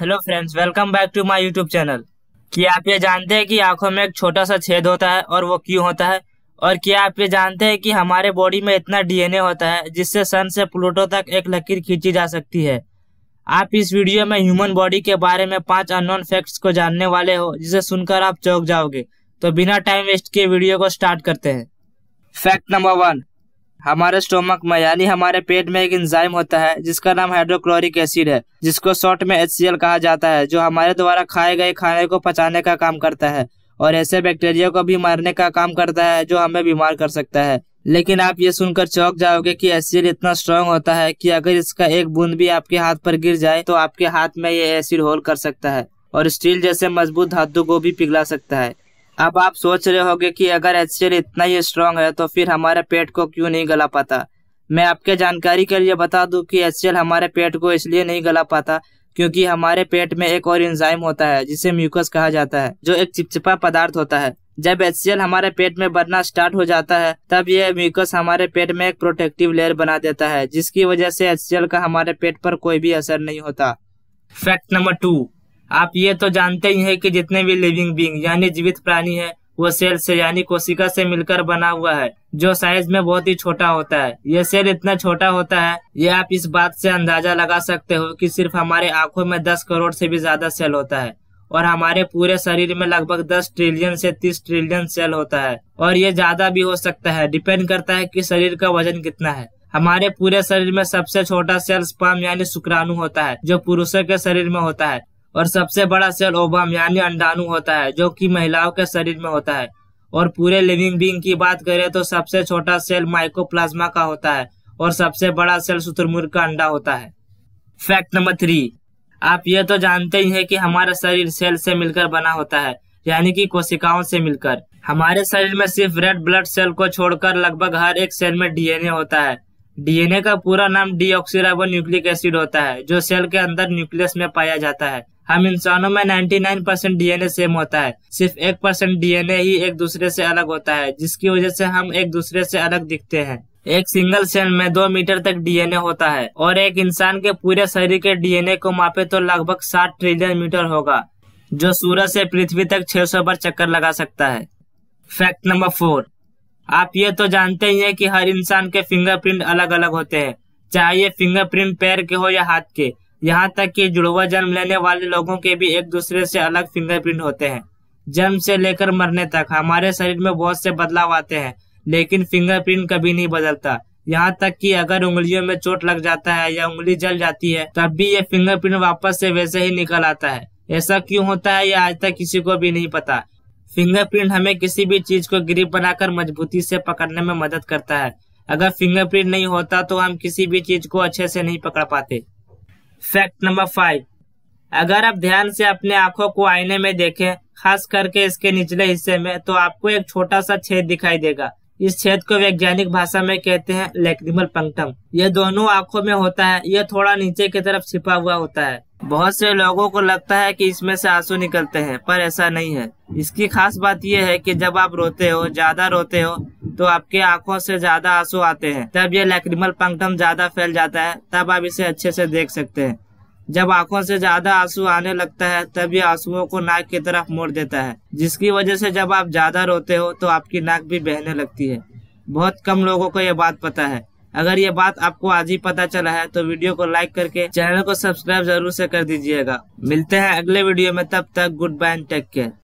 hello friends welcome back to my YouTube channel क्या आप ये जानते हैं कि आंखों में एक छोटा सा छेद होता है और वो क्यों होता है और क्या आप ये जानते हैं कि हमारे बॉडी में इतना डीएनए होता है जिससे सन से प्लूटो तक एक लकीर खींची जा सकती है आप इस वीडियो में ह्यूमन बॉडी के बारे में पांच अननोन फैक्ट्स को जानने वाले हो जिसे सुनकर आप चौक जाओगे तो बिना टाइम वेस्ट के वीडियो को स्टार्ट करते हैं फैक्ट नंबर वन हमारे स्टोमक में यानी हमारे पेट में एक इंजाइम होता है जिसका नाम हाइड्रोक्लोरिक एसिड है जिसको शॉर्ट में एच कहा जाता है जो हमारे द्वारा खाए गए खाने को पचाने का काम करता है और ऐसे बैक्टीरिया को भी मारने का काम करता है जो हमें बीमार कर सकता है लेकिन आप ये सुनकर चौंक जाओगे कि एसिड इतना स्ट्रांग होता है कि अगर इसका एक बूंद भी आपके हाथ पर गिर जाए तो आपके हाथ में ये एसिड होल कर सकता है और स्टील जैसे मजबूत धातु को भी पिघला सकता है अब आप सोच रहे होंगे कि अगर एच इतना ही स्ट्रांग है तो फिर हमारे पेट को क्यों नहीं गला पाता मैं आपके जानकारी के लिए बता दूं कि एच हमारे पेट को इसलिए नहीं गला पाता क्योंकि हमारे पेट में एक और इंजाइम होता है जिसे म्यूकस कहा जाता है जो एक चिपचिपा पदार्थ होता है जब एच हमारे पेट में बनना स्टार्ट हो जाता है तब यह म्यूकस हमारे पेट में एक प्रोटेक्टिव लेयर बना देता है जिसकी वजह से एच का हमारे पेट पर कोई भी असर नहीं होता फैक्ट नंबर टू आप ये तो जानते ही हैं कि जितने भी लिविंग बींग यानी जीवित प्राणी है वो सेल से यानी कोशिका से मिलकर बना हुआ है जो साइज में बहुत ही छोटा होता है ये सेल इतना छोटा होता है ये आप इस बात से अंदाजा लगा सकते हो कि सिर्फ हमारे आंखों में 10 करोड़ से भी ज्यादा सेल होता है और हमारे पूरे शरीर में लगभग 10 ट्रिलियन से 30 ट्रिलियन सेल होता है और ये ज्यादा भी हो सकता है डिपेंड करता है कि शरीर का वजन कितना है हमारे पूरे शरीर में सबसे छोटा सेल स्पाम यानी शुक्राणु होता है जो पुरुषों के शरीर में होता है और सबसे बड़ा सेल ओबम यानी अंडाणु होता है जो कि महिलाओं के शरीर में होता है और पूरे लिविंग बींग की बात करें तो सबसे छोटा सेल माइकोप्लाज्मा का होता है और सबसे बड़ा सेल सूत्रमुर्ग का अंडा होता है फैक्ट नंबर थ्री आप ये तो जानते ही हैं कि हमारा शरीर सेल से मिलकर बना होता है यानी कि कोशिकाओं से मिलकर हमारे शरीर में सिर्फ रेड ब्लड सेल को छोड़कर लगभग हर एक सेल में डीएनए होता है डीएनए का पूरा नाम डीऑक्सीराइबो न्यूक्लिक एसिड होता है जो सेल के अंदर न्यूक्लियस में पाया जाता है हम इंसानों में 99 परसेंट डीएनए सेम होता है सिर्फ एक परसेंट डीएनए ही एक दूसरे से अलग होता है जिसकी वजह से हम एक दूसरे से अलग दिखते हैं एक सिंगल सेल में दो मीटर तक डीएनए होता है और एक इंसान के पूरे शरीर के डीएनए को मापे तो लगभग सात ट्रिलियन मीटर होगा जो सूरज से पृथ्वी तक 600 बार चक्कर लगा सकता है फैक्ट नंबर फोर आप ये तो जानते ही हैं कि हर इंसान के फिंगरप्रिंट अलग अलग होते हैं चाहे ये फिंगरप्रिंट पैर के हो या हाथ के यहाँ तक कि जुड़वा जन्म लेने वाले लोगों के भी एक दूसरे से अलग फिंगरप्रिंट होते हैं जन्म से लेकर मरने तक हमारे शरीर में बहुत से बदलाव आते हैं लेकिन फिंगरप्रिंट कभी नहीं बदलता यहाँ तक कि अगर उंगलियों में चोट लग जाता है या उंगली जल जाती है तब भी ये फिंगरप्रिंट वापस से वैसे ही निकल आता है ऐसा क्यों होता है ये आज तक किसी को भी नहीं पता फिंगरप्रिंट हमें किसी भी चीज को ग्रिप बनाकर मजबूती से पकड़ने में मदद करता है अगर फिंगरप्रिंट नहीं होता तो हम किसी भी चीज को अच्छे से नहीं पकड़ पाते फैक्ट नंबर फाइव अगर आप ध्यान से अपने आंखों को आईने में देखें खास करके इसके निचले हिस्से में तो आपको एक छोटा सा छेद दिखाई देगा इस छेद को वैज्ञानिक भाषा में कहते हैं लेक्रिमल पंक्टम यह दोनों आंखों में होता है यह थोड़ा नीचे की तरफ छिपा हुआ होता है बहुत से लोगों को लगता है कि इसमें से आंसू निकलते हैं पर ऐसा नहीं है इसकी खास बात यह है कि जब आप रोते हो ज्यादा रोते हो तो आपके आंखों से ज्यादा आंसू आते हैं तब ये लैक्रिमल पंक्टम ज्यादा फैल जाता है तब आप इसे अच्छे से देख सकते हैं जब आंखों से ज्यादा आंसू आने लगता है तब ये आंसुओं को नाक की तरफ मोड़ देता है जिसकी वजह से जब आप ज्यादा रोते हो तो आपकी नाक भी बहने लगती है बहुत कम लोगों को यह बात पता है अगर ये बात आपको आज ही पता चला है तो वीडियो को लाइक करके चैनल को सब्सक्राइब जरूर से कर दीजिएगा मिलते हैं अगले वीडियो में तब तक गुड बाय टेक केयर